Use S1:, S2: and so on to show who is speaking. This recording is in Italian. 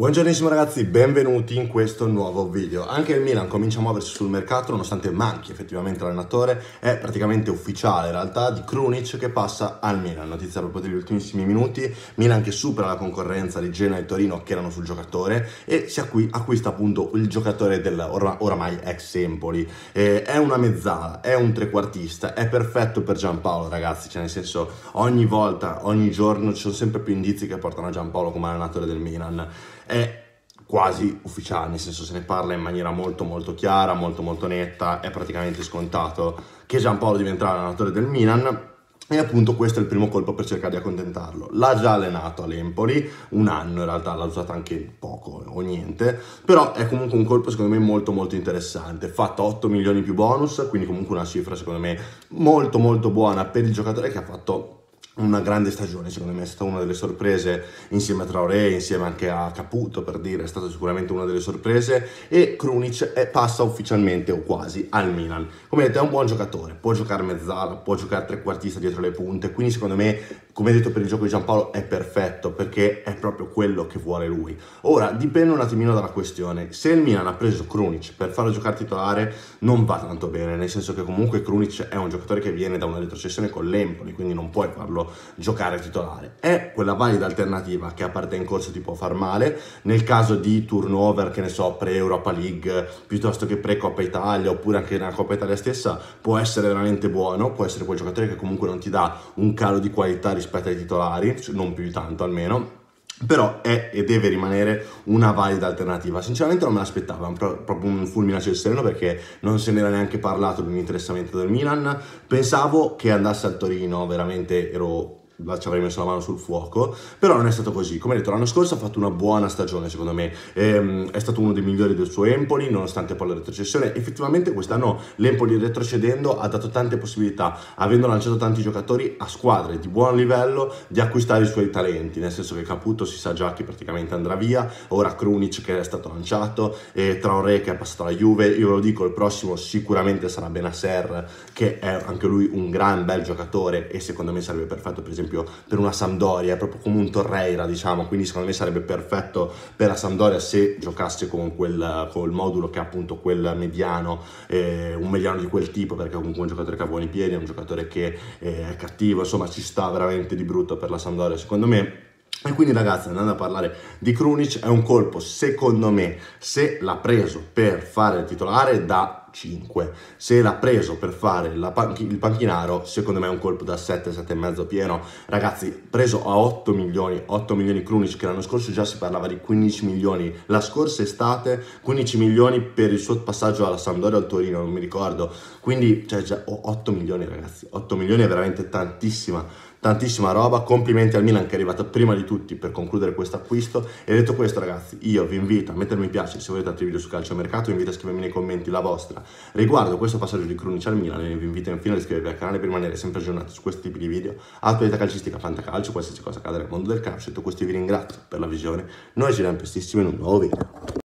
S1: Buongiorno ragazzi, benvenuti in questo nuovo video. Anche il Milan comincia a muoversi sul mercato nonostante manchi effettivamente l'allenatore, è praticamente ufficiale in realtà di Krunic che passa al Milan. Notizia proprio degli ultimissimi minuti, Milan che supera la concorrenza di Genoa e Torino che erano sul giocatore e si acquista appunto il giocatore del or- oramai ex Empoli. Eh, è una mezzala, è un trequartista, è perfetto per Giampaolo ragazzi, cioè nel senso ogni volta, ogni giorno ci sono sempre più indizi che portano a Giampaolo come allenatore del Milan è quasi ufficiale, nel senso se ne parla in maniera molto molto chiara, molto molto netta, è praticamente scontato che Gian Paolo diventerà allenatore del Milan e appunto questo è il primo colpo per cercare di accontentarlo. L'ha già allenato all'Empoli, un anno in realtà, l'ha usata anche poco o niente, però è comunque un colpo secondo me molto molto interessante. Fatto 8 milioni più bonus, quindi comunque una cifra secondo me molto molto buona per il giocatore che ha fatto una grande stagione, secondo me è stata una delle sorprese insieme a Traoré, insieme anche a Caputo per dire, è stata sicuramente una delle sorprese e Krunic è, passa ufficialmente o quasi al Milan. Come detto è un buon giocatore, può giocare mezzala, può giocare trequartista dietro le punte, quindi secondo me, come detto per il gioco di Giampaolo è perfetto perché è proprio quello che vuole lui. Ora dipende un attimino dalla questione, se il Milan ha preso Krunic per farlo giocare titolare non va tanto bene, nel senso che comunque Krunic è un giocatore che viene da una retrocessione con l'Empoli, quindi non puoi farlo giocare titolare. È quella valida alternativa che a parte in corso ti può far male nel caso di turnover, che ne so, pre-Europa League piuttosto che pre-Coppa Italia oppure anche nella Coppa Italia stessa, può essere veramente buono, può essere quel giocatore che comunque non ti dà un calo di qualità rispetto ai titolari, non più di tanto almeno però è e deve rimanere una valida alternativa. Sinceramente non me l'aspettavo, è proprio un fulmine a ciel sereno perché non se n'era neanche parlato di un interessamento del Milan. Pensavo che andasse al Torino, veramente ero ci avrei messo la mano sul fuoco, però non è stato così. Come detto, l'anno scorso ha fatto una buona stagione, secondo me. Ehm, è stato uno dei migliori del suo Empoli, nonostante poi la retrocessione. Effettivamente quest'anno l'Empoli retrocedendo ha dato tante possibilità, avendo lanciato tanti giocatori a squadre di buon livello di acquistare i suoi talenti, nel senso che Caputo si sa già chi praticamente andrà via, ora Krunic che è stato lanciato, e Traoré che è passato alla Juve, io ve lo dico, il prossimo sicuramente sarà Benacer, che è anche lui un gran bel giocatore e secondo me sarebbe perfetto per esempio esempio per una Sampdoria, è proprio come un Torreira, diciamo, quindi secondo me sarebbe perfetto per la Sampdoria se giocasse con quel, col modulo che è appunto quel mediano, eh, un mediano di quel tipo, perché comunque è un giocatore che ha buoni piedi, è un giocatore che eh, è cattivo, insomma ci sta veramente di brutto per la Sampdoria, secondo me. E quindi ragazzi, andando a parlare di Krunic, è un colpo, secondo me, se l'ha preso per fare il titolare da 5. Se l'ha preso per fare panch- il panchinaro, secondo me è un colpo da 7, 7,5 pieno. Ragazzi, preso a 8 milioni, 8 milioni Krunic, che l'anno scorso già si parlava di 15 milioni, la scorsa estate 15 milioni per il suo passaggio alla Sampdoria al Torino, non mi ricordo. Quindi, cioè, già, oh, 8 milioni ragazzi, 8 milioni è veramente tantissima tantissima roba, complimenti al Milan che è arrivato prima di tutti per concludere questo acquisto e detto questo ragazzi io vi invito a mettermi mi piace se volete altri video su calcio mercato, vi invito a scrivermi nei commenti la vostra riguardo questo passaggio di Crunic al Milan e vi invito infine a iscrivervi al canale per rimanere sempre aggiornati su questi tipi di video, attualità calcistica, fanta calcio, qualsiasi cosa accade nel mondo del calcio, detto questo vi ringrazio per la visione, noi ci vediamo prestissimo in un nuovo video.